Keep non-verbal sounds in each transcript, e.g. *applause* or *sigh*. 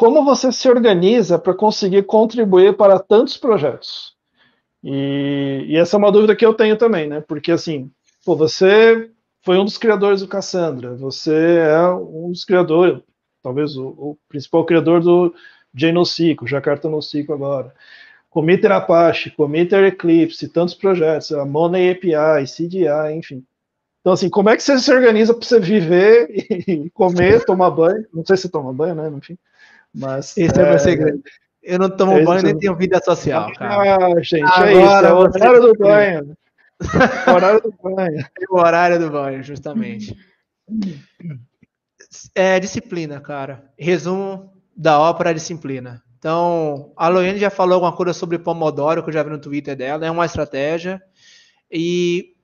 como você se organiza para conseguir contribuir para tantos projetos? E, e, essa é uma dúvida que eu tenho também, né? Porque assim, pô, você foi um dos criadores do Cassandra, você é um dos criadores, talvez o, o principal criador do Genocico, Jakarta Nocico agora. Committer Apache, Committer Eclipse, tantos projetos, a Money API, CDI, enfim. Então, assim, como é que você se organiza para você viver *laughs* e comer, tomar banho? Não sei se toma banho, né? Enfim. Mas, Esse é, vai é, ser Eu não tomo Esse... banho é nem tenho vida social. Ah, cara. Ah, gente, Agora, é isso. É o horário do banho. *laughs* horário do banho. É o horário do banho, justamente. É disciplina, cara. Resumo da ópera é disciplina. Então, a Loiane já falou alguma coisa sobre Pomodoro, que eu já vi no Twitter dela, é uma estratégia. E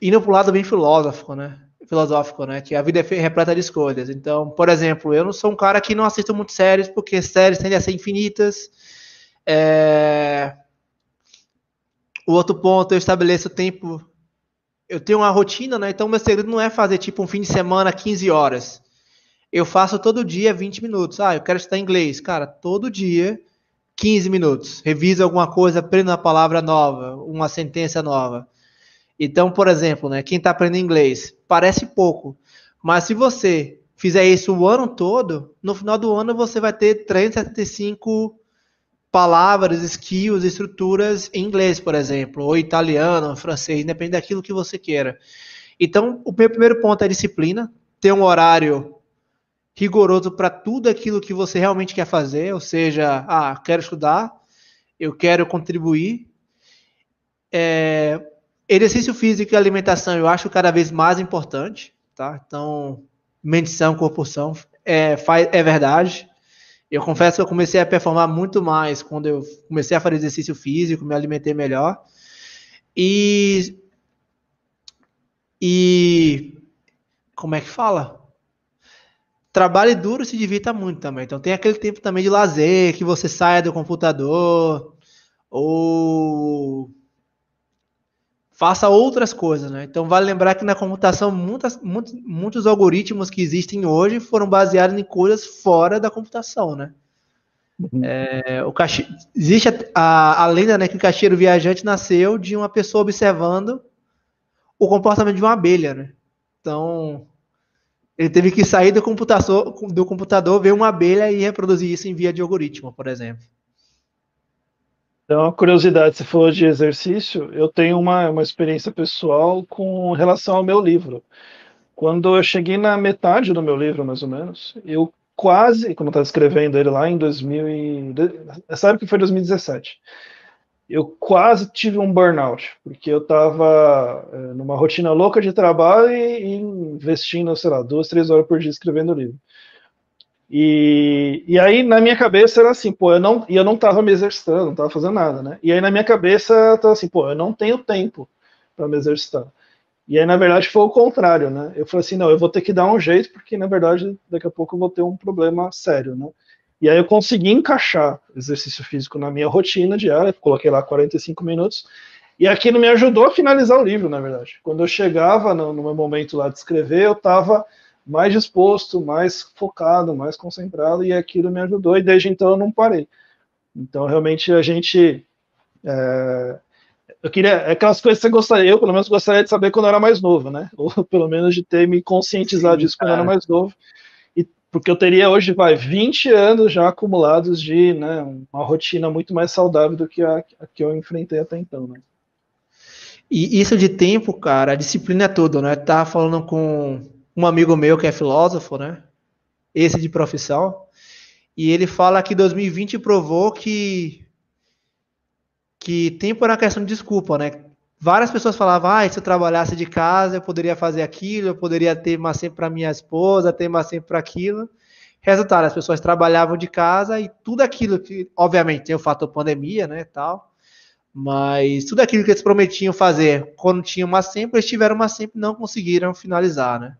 indo para o lado bem filósofo, né? filosófico, né? Que a vida é repleta de escolhas. Então, por exemplo, eu não sou um cara que não assisto muito séries, porque séries tendem a ser infinitas. É... O outro ponto, eu estabeleço o tempo. Eu tenho uma rotina, né? Então, meu segredo não é fazer tipo um fim de semana 15 horas. Eu faço todo dia 20 minutos. Ah, eu quero estudar inglês. Cara, todo dia 15 minutos. Reviso alguma coisa, aprendo uma palavra nova, uma sentença nova. Então, por exemplo, né, quem está aprendendo inglês parece pouco, mas se você fizer isso o ano todo, no final do ano você vai ter 375 palavras, skills, estruturas em inglês, por exemplo, ou italiano, ou francês, depende daquilo que você queira. Então, o meu primeiro ponto é disciplina, ter um horário rigoroso para tudo aquilo que você realmente quer fazer, ou seja, ah, quero estudar, eu quero contribuir. É, Exercício físico e alimentação eu acho cada vez mais importante, tá? Então, mendição, corporação, é, é verdade. Eu confesso que eu comecei a performar muito mais quando eu comecei a fazer exercício físico, me alimentei melhor. E. E. Como é que fala? Trabalhe duro se divirta muito também. Então tem aquele tempo também de lazer, que você saia do computador, ou faça outras coisas, né? Então vale lembrar que na computação muitas, muitos, muitos algoritmos que existem hoje foram baseados em coisas fora da computação, né? Uhum. É, o Existe a, a, a, lenda né, que o cacheiro viajante nasceu de uma pessoa observando o comportamento de uma abelha, né? Então, ele teve que sair do computador, do computador ver uma abelha e reproduzir isso em via de algoritmo, por exemplo. Então, uma curiosidade, você falou de exercício, eu tenho uma, uma experiência pessoal com relação ao meu livro. Quando eu cheguei na metade do meu livro, mais ou menos, eu quase, como eu estava escrevendo ele lá em 2000 e... sabe que foi 2017. Eu quase tive um burnout, porque eu estava é, numa rotina louca de trabalho e, e investindo, sei lá, duas, três horas por dia escrevendo o livro. E, e aí na minha cabeça era assim, pô, eu não, e eu não tava me exercitando, não tava fazendo nada, né? E aí na minha cabeça tava assim, pô, eu não tenho tempo para me exercitar. E aí na verdade foi o contrário, né? Eu falei assim, não, eu vou ter que dar um jeito porque na verdade daqui a pouco eu vou ter um problema sério, né? E aí eu consegui encaixar exercício físico na minha rotina diária, coloquei lá 45 minutos. E aquilo me ajudou a finalizar o livro, na verdade. Quando eu chegava no, no meu momento lá de escrever, eu tava mais disposto, mais focado, mais concentrado, e aquilo me ajudou, e desde então eu não parei. Então, realmente, a gente. É, eu queria. É aquelas coisas que você gostaria, eu pelo menos gostaria de saber quando eu era mais novo, né? Ou *laughs* pelo menos de ter me conscientizado Sim, disso quando eu era é. mais novo. E, porque eu teria hoje, vai, 20 anos já acumulados de né, uma rotina muito mais saudável do que a, a que eu enfrentei até então, né? E isso de tempo, cara, a disciplina é tudo, né? Tá falando com um amigo meu que é filósofo, né? Esse de profissão. E ele fala que 2020 provou que que tempo era uma questão de desculpa, né? Várias pessoas falavam, ah, se eu trabalhasse de casa, eu poderia fazer aquilo, eu poderia ter mais tempo para minha esposa, ter mais tempo para aquilo. Resultado, as pessoas trabalhavam de casa e tudo aquilo que, obviamente, tem o fator pandemia, né, tal, mas tudo aquilo que eles prometiam fazer quando tinham mais tempo, eles tiveram mais tempo e não conseguiram finalizar, né?